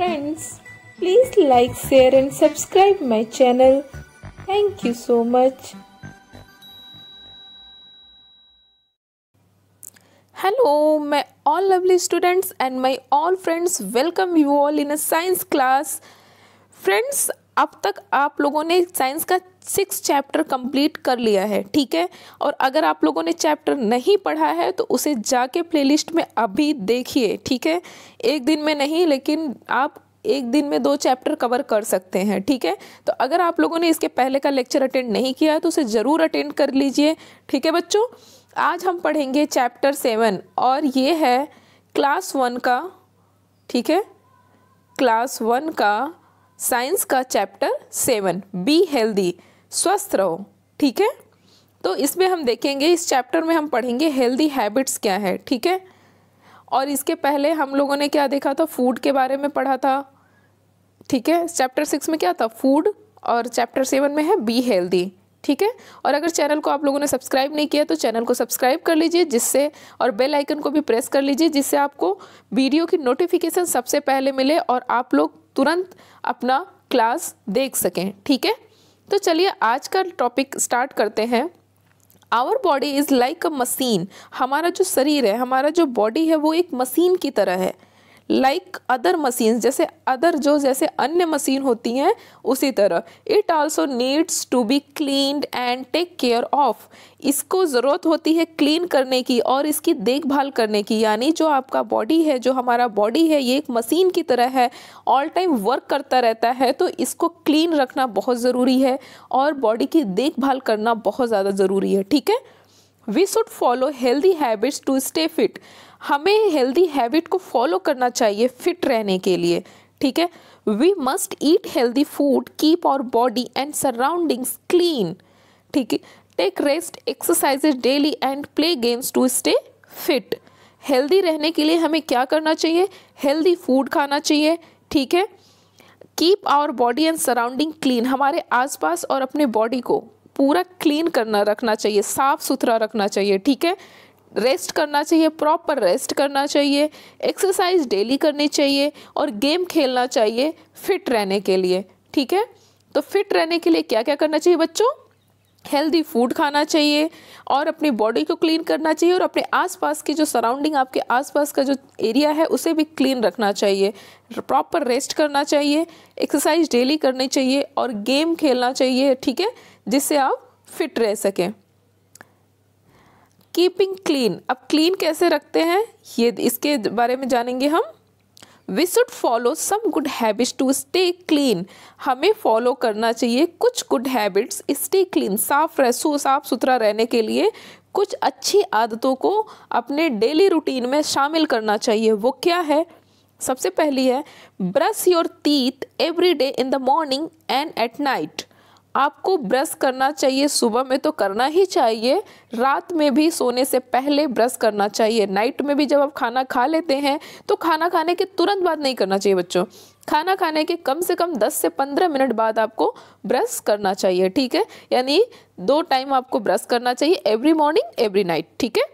Friends, please like, share and subscribe my channel. Thank you so much. Hello, my all lovely students and my all friends. Welcome you all in a science class. Friends, अब तक आप लोगों ने science का six chapter complete कर लिया है ठीक है और अगर आप लोगों ने चैप्टर नहीं पढ़ा है तो उसे जाके प्लेलिस्ट में अभी देखिए ठीक है एक दिन में नहीं लेकिन आप एक दिन में दो चैप्टर कवर कर सकते हैं ठीक है तो अगर आप लोगों ने इसके पहले का लेक्चर अटेंड नहीं किया है तो उसे ज़रूर अटेंड कर लीजिए ठीक है बच्चों आज हम पढ़ेंगे चैप्टर सेवन और ये है क्लास वन का ठीक है क्लास वन का साइंस का चैप्टर सेवन बी हेल्दी स्वस्थ रहो ठीक है तो इसमें हम देखेंगे इस चैप्टर में हम पढ़ेंगे हेल्दी हैबिट्स क्या है ठीक है और इसके पहले हम लोगों ने क्या देखा था फूड के बारे में पढ़ा था ठीक है चैप्टर सिक्स में क्या था फूड और चैप्टर सेवन में है बी हेल्दी ठीक है और अगर चैनल को आप लोगों ने सब्सक्राइब नहीं किया तो चैनल को सब्सक्राइब कर लीजिए जिससे और बेल आइकन को भी प्रेस कर लीजिए जिससे आपको वीडियो की नोटिफिकेशन सबसे पहले मिले और आप लोग तुरंत अपना क्लास देख सकें ठीक है तो चलिए आज का टॉपिक स्टार्ट करते हैं our body is like a machine हमारा जो शरीर है हमारा जो बॉडी है वो एक मसीन की तरह है लाइक अदर मशीन जैसे अदर जो जैसे अन्य मशीन होती हैं उसी तरह it also needs to be clean and take care of इसको ज़रूरत होती है क्लीन करने की और इसकी देखभाल करने की यानी जो आपका बॉडी है जो हमारा बॉडी है ये एक मशीन की तरह है ऑल टाइम वर्क करता रहता है तो इसको क्लीन रखना बहुत ज़रूरी है और बॉडी की देखभाल करना बहुत ज़्यादा ज़रूरी है ठीक है we should follow healthy habits to stay fit हमें हेल्दी हैबिट को फॉलो करना चाहिए फिट रहने के लिए ठीक है we must eat healthy food keep our body and surroundings clean ठीक है take rest exercises daily and play games to stay fit healthy रहने के लिए हमें क्या करना चाहिए हेल्दी फूड खाना चाहिए ठीक है keep our body and surrounding clean हमारे आसपास और अपने बॉडी को पूरा क्लीन करना रखना चाहिए साफ सुथरा रखना चाहिए ठीक है रेस्ट करना चाहिए प्रॉपर रेस्ट करना चाहिए एक्सरसाइज डेली करनी चाहिए और गेम खेलना चाहिए फिट रहने के लिए ठीक है तो फिट रहने के लिए क्या क्या करना चाहिए बच्चों हेल्दी फूड खाना चाहिए और अपनी बॉडी को क्लीन करना चाहिए और अपने आसपास की जो सराउंडिंग आपके आसपास का जो एरिया है उसे भी क्लीन रखना चाहिए प्रॉपर रेस्ट करना चाहिए एक्सरसाइज डेली करनी चाहिए और गेम खेलना चाहिए ठीक है जिससे आप फिट रह सकें कीपिंग क्लीन अब क्लीन कैसे रखते हैं ये इसके बारे में जानेंगे हम we should follow some good habits to stay clean हमें फॉलो करना चाहिए कुछ गुड हैबिट्स स्टे क्लीन साफ रह साफ सुथरा रहने के लिए कुछ अच्छी आदतों को अपने डेली रूटीन में शामिल करना चाहिए वो क्या है सबसे पहली है brush your teeth every day in the morning and at night आपको ब्रश करना चाहिए सुबह में तो करना ही चाहिए रात में भी सोने से पहले ब्रश करना चाहिए नाइट में भी जब आप खाना खा लेते हैं तो खाना खाने के तुरंत बाद नहीं करना चाहिए बच्चों खाना खाने के कम से कम 10 से 15 मिनट बाद आपको ब्रश करना चाहिए ठीक है यानी दो टाइम आपको ब्रश करना चाहिए एवरी मॉर्निंग एवरी नाइट ठीक है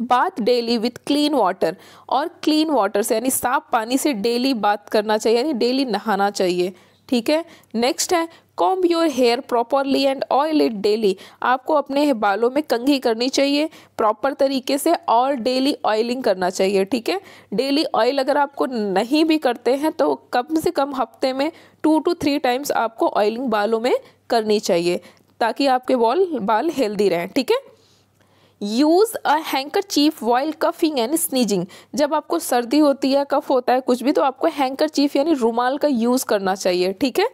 बात डेली विथ क्लीन वाटर और क्लीन वाटर से यानी साफ पानी से डेली बात करना चाहिए यानी डेली नहाना चाहिए ठीक है नेक्स्ट है comb your hair properly and oil it daily आपको अपने बालों में कंघी करनी चाहिए प्रॉपर तरीके से और डेली ऑयलिंग करना चाहिए ठीक है डेली ऑयल अगर आपको नहीं भी करते हैं तो कम से कम हफ्ते में टू टू थ्री टाइम्स आपको ऑयलिंग बालों में करनी चाहिए ताकि आपके बॉल बाल हेल्दी रहें ठीक है use a handkerchief while coughing and sneezing जब आपको सर्दी होती है कफ होता है कुछ भी तो आपको हैंकर चीफ यानी रुमाल का यूज़ करना चाहिए ठीक है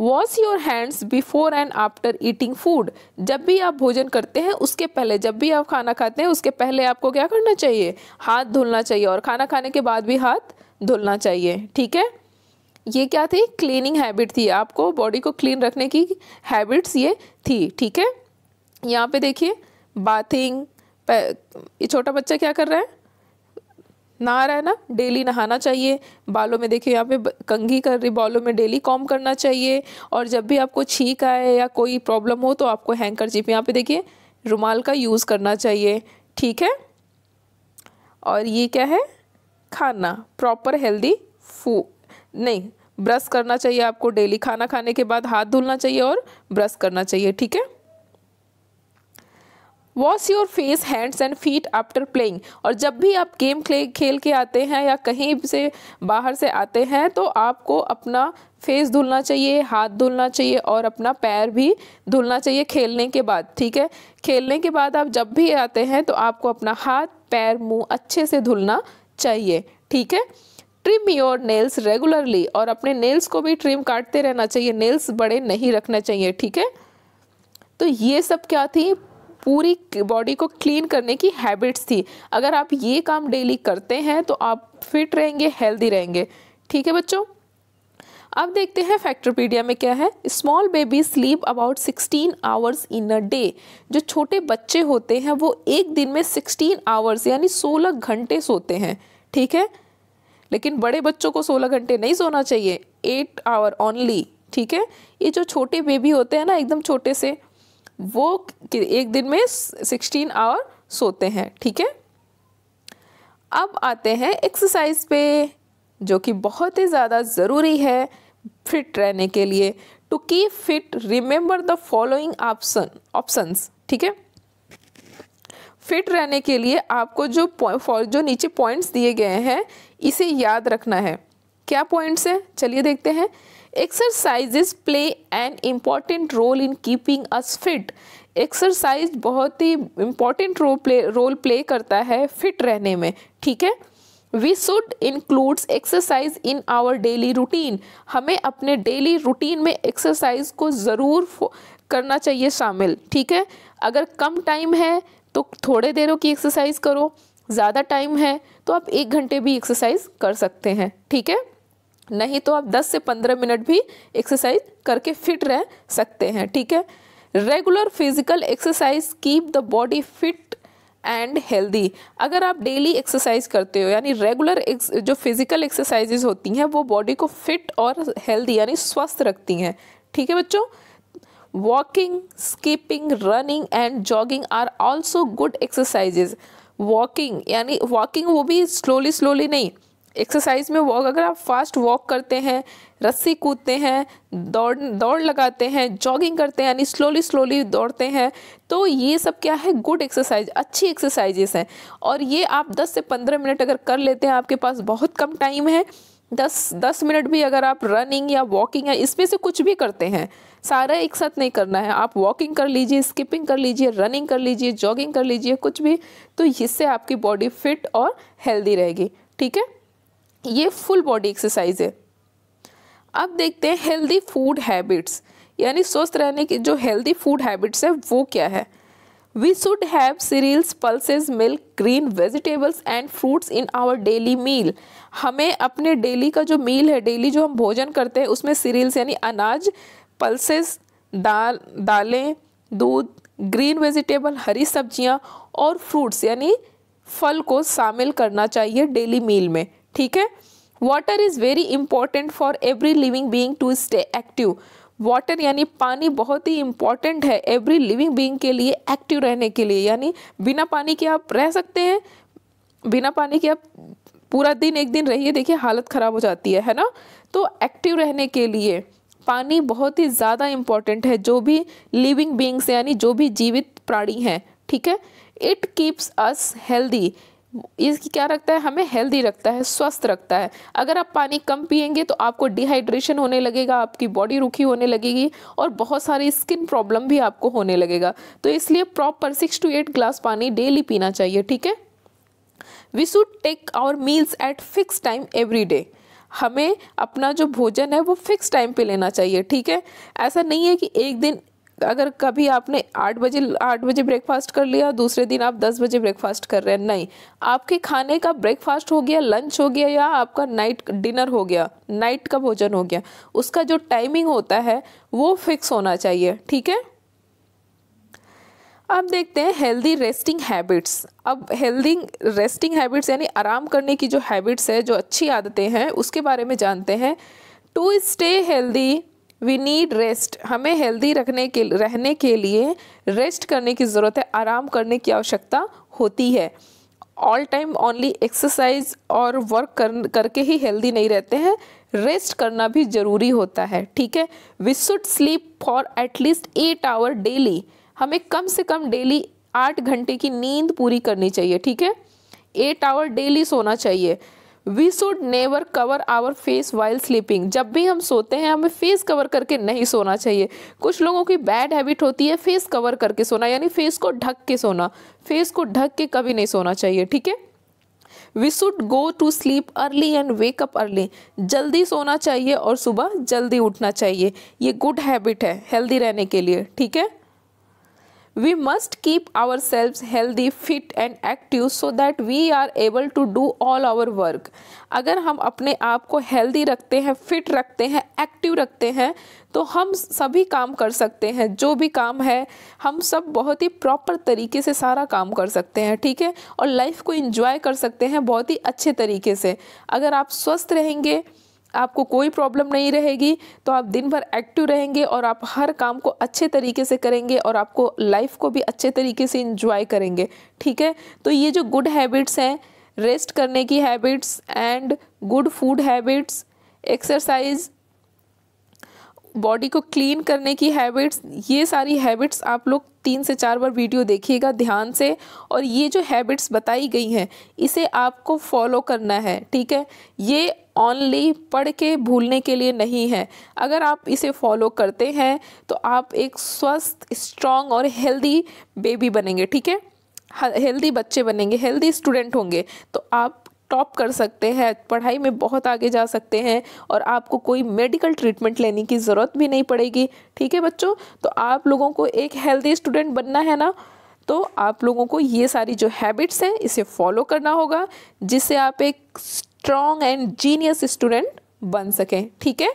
wash your hands before and after eating food जब भी आप भोजन करते हैं उसके पहले जब भी आप खाना खाते हैं उसके पहले आपको क्या करना चाहिए हाथ धुलना चाहिए और खाना खाने के बाद भी हाथ धुलना चाहिए ठीक है ये क्या थी क्लीनिंग हैबिट थी आपको बॉडी को क्लीन रखने की हैबिट्स ये थी ठीक है यहाँ पे देखिए बाथिंग ये छोटा बच्चा क्या कर रहा है नहा रहा है ना डेली नहाना चाहिए बालों में देखिए यहाँ पे कंघी कर रही बालों में डेली कॉम करना चाहिए और जब भी आपको छींक आए या कोई प्रॉब्लम हो तो आपको हैंकर चिप यहाँ पे देखिए रुमाल का यूज़ करना चाहिए ठीक है और ये क्या है खाना प्रॉपर हेल्दी फू नहीं ब्रश करना चाहिए आपको डेली खाना खाने के बाद हाथ धुलना चाहिए और ब्रश करना चाहिए ठीक है wash your face hands and feet after playing और जब भी आप गेम खेल खेल के आते हैं या कहीं से बाहर से आते हैं तो आपको अपना फेस धुलना चाहिए हाथ धुलना चाहिए और अपना पैर भी धुलना चाहिए खेलने के बाद ठीक है खेलने के बाद आप जब भी आते हैं तो आपको अपना हाथ पैर मुंह अच्छे से धुलना चाहिए ठीक है ट्रिम योर नेल्स रेगुलरली और अपने नेल्स को भी ट्रिम काटते रहना चाहिए नेल्स बड़े नहीं रखना चाहिए ठीक है तो ये सब क्या थी पूरी बॉडी को क्लीन करने की हैबिट्स थी अगर आप ये काम डेली करते हैं तो आप फिट रहेंगे हेल्दी रहेंगे ठीक है बच्चों अब देखते हैं फैक्ट्रोपीडिया में क्या है small baby sleep about 16 hours in a day जो छोटे बच्चे होते हैं वो एक दिन में 16 आवर्स यानी 16 घंटे सोते हैं ठीक है लेकिन बड़े बच्चों को 16 घंटे नहीं सोना चाहिए 8 आवर ओनली ठीक है ये जो छोटे बेबी होते हैं ना एकदम छोटे से वो एक दिन में सिक्सटीन आवर सोते हैं ठीक है अब आते हैं एक्सरसाइज पे जो कि बहुत ही ज़्यादा ज़रूरी है फिट रहने के लिए to keep fit remember the following option options ठीक है फिट रहने के लिए आपको जो जो नीचे पॉइंट्स दिए गए हैं इसे याद रखना है क्या पॉइंट्स हैं चलिए देखते हैं exercises play an important role in keeping us fit exercise बहुत ही important role play role play करता है फिट रहने में ठीक है we should includes exercise in our daily routine हमें अपने डेली रूटीन में एक्सरसाइज को ज़रूर करना चाहिए शामिल ठीक है अगर कम टाइम है तो थोड़े देरों की एक्सरसाइज करो ज़्यादा टाइम है तो आप एक घंटे भी एक्सरसाइज कर सकते हैं ठीक है नहीं तो आप 10 से 15 मिनट भी एक्सरसाइज करके फिट रह सकते हैं ठीक है regular physical exercise keep the body fit and healthy अगर आप डेली एक्सरसाइज करते हो यानी रेगुलर जो फिजिकल एक्सरसाइजेज होती हैं वो बॉडी को फिट और हेल्दी यानी स्वस्थ रखती हैं ठीक है बच्चों walking skipping running and jogging are also good exercises walking यानी वॉकिंग वो भी स्लोली स्लोली नहीं एक्सरसाइज में वॉक अगर आप फास्ट वॉक करते हैं रस्सी कूदते हैं दौड़ दौड़ लगाते हैं जॉगिंग करते हैं यानी स्लोली स्लोली दौड़ते हैं तो ये सब क्या है गुड एक्सरसाइज अच्छी एक्सरसाइजेस हैं और ये आप 10 से 15 मिनट अगर कर लेते हैं आपके पास बहुत कम टाइम है दस दस मिनट भी अगर आप रनिंग या वॉकिंग या इसमें से कुछ भी करते हैं सारा एक साथ नहीं करना है आप वॉकिंग कर लीजिए स्किपिंग कर लीजिए रनिंग कर लीजिए जॉगिंग कर लीजिए कुछ भी तो इससे आपकी बॉडी फिट और हेल्दी रहेगी ठीक है ये फुल बॉडी एक्सरसाइज है अब देखते हैं हेल्दी फूड हैबिट्स यानी स्वस्थ रहने की जो हेल्दी फूड हैबिट्स है वो क्या है we should have cereals pulses milk green vegetables and fruits in our daily meal हमें अपने डेली का जो मील है डेली जो हम भोजन करते हैं उसमें सीरियल्स यानी अनाज पल्सेस दाल दालें दूध ग्रीन वेजिटेबल हरी सब्जियां और फ्रूट्स यानी फल को शामिल करना चाहिए डेली मील में ठीक है water is very important for every living being to stay active water यानी पानी बहुत ही इंपॉर्टेंट है एवरी लिविंग बींग के लिए एक्टिव रहने के लिए यानी बिना पानी के आप रह सकते हैं बिना पानी के आप पूरा दिन एक दिन रहिए देखिए हालत ख़राब हो जाती है है ना तो एक्टिव रहने के लिए पानी बहुत ही ज़्यादा इम्पॉर्टेंट है जो भी लिविंग बींग्स यानी जो भी जीवित प्राणी हैं ठीक है इट कीप्स अस हेल्दी इसकी क्या रखता है हमें हेल्दी रखता है स्वस्थ रखता है अगर आप पानी कम पियेंगे तो आपको डिहाइड्रेशन होने लगेगा आपकी बॉडी रुखी होने लगेगी और बहुत सारी स्किन प्रॉब्लम भी आपको होने लगेगा तो इसलिए proper six to eight glass पानी डेली पीना चाहिए ठीक है we should take our meals at fix time every day हमें अपना जो भोजन है वो फिक्स टाइम पे लेना चाहिए ठीक है ऐसा नहीं है कि एक दिन अगर कभी आपने आठ बजे आठ बजे ब्रेकफास्ट कर लिया दूसरे दिन आप दस बजे ब्रेकफास्ट कर रहे हैं नहीं आपके खाने का ब्रेकफास्ट हो गया लंच हो गया या आपका नाइट डिनर हो गया नाइट का भोजन हो गया उसका जो टाइमिंग होता है वो फिक्स होना चाहिए ठीक है अब देखते हैं हेल्दी रेस्टिंग हैबिट्स अब हेल्दी रेस्टिंग हैबिट्स यानी आराम करने की जो हैबिट्स है जो अच्छी आदतें हैं उसके बारे में जानते हैं to stay healthy we need rest हमें हेल्दी रखने के रहने के लिए रेस्ट करने की ज़रूरत है आराम करने की आवश्यकता होती है ऑल टाइम ओनली एक्सरसाइज और वर्क कर करके ही हेल्दी नहीं रहते हैं रेस्ट करना भी ज़रूरी होता है ठीक है we should sleep for at least eight hour daily हमें कम से कम डेली आठ घंटे की नींद पूरी करनी चाहिए ठीक है एट आवर डेली सोना चाहिए we should never cover our face while sleeping जब भी हम सोते हैं हमें फेस कवर करके नहीं सोना चाहिए कुछ लोगों की बैड हैबिट होती है फेस कवर करके सोना यानी फेस को ढक के सोना फेस को ढक के कभी नहीं सोना चाहिए ठीक है we should go to sleep early and wake up early जल्दी सोना चाहिए और सुबह जल्दी उठना चाहिए ये गुड हैबिट है हेल्दी रहने के लिए ठीक है We must keep ourselves healthy, fit and active so that we are able to do all our work. अगर हम अपने आप को हेल्दी रखते हैं फिट रखते हैं एक्टिव रखते हैं तो हम सभी काम कर सकते हैं जो भी काम है हम सब बहुत ही प्रॉपर तरीके से सारा काम कर सकते हैं ठीक है और लाइफ को इंजॉय कर सकते हैं बहुत ही अच्छे तरीके से अगर आप स्वस्थ रहेंगे आपको कोई प्रॉब्लम नहीं रहेगी तो आप दिन भर एक्टिव रहेंगे और आप हर काम को अच्छे तरीके से करेंगे और आपको लाइफ को भी अच्छे तरीके से इंजॉय करेंगे ठीक है तो ये जो गुड हैबिट्स हैं रेस्ट करने की habits and good food habits exercise body को क्लीन करने की हैबिट्स ये सारी हैबिट्स आप लोग तीन से चार बार वीडियो देखिएगा ध्यान से और ये जो हैबिट्स बताई गई हैं इसे आपको फॉलो करना है ठीक है ये ऑनली पढ़ के भूलने के लिए नहीं है अगर आप इसे फॉलो करते हैं तो आप एक स्वस्थ स्ट्रांग और हेल्दी बेबी बनेंगे ठीक है हेल्दी बच्चे बनेंगे हेल्दी स्टूडेंट होंगे तो आप टॉप कर सकते हैं पढ़ाई में बहुत आगे जा सकते हैं और आपको कोई मेडिकल ट्रीटमेंट लेने की ज़रूरत भी नहीं पड़ेगी ठीक है बच्चों तो आप लोगों को एक हेल्दी स्टूडेंट बनना है ना तो आप लोगों को ये सारी जो हैबिट्स हैं इसे फॉलो करना होगा जिससे आप एक स्ट्रॉन्ग एंड जीनियस स्टूडेंट बन सकें ठीक है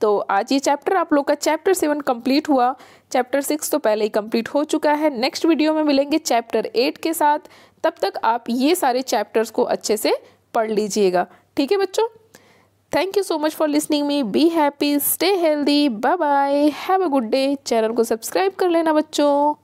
तो आज ये चैप्टर आप लोग का चैप्टर सेवन कंप्लीट हुआ चैप्टर सिक्स तो पहले ही कंप्लीट हो चुका है नेक्स्ट वीडियो में मिलेंगे चैप्टर एट के साथ तब तक आप ये सारे चैप्टर्स को अच्छे से पढ़ लीजिएगा ठीक है बच्चों thank you so much for listening me be happy stay healthy bye bye have a good day channel को सब्सक्राइब कर लेना बच्चों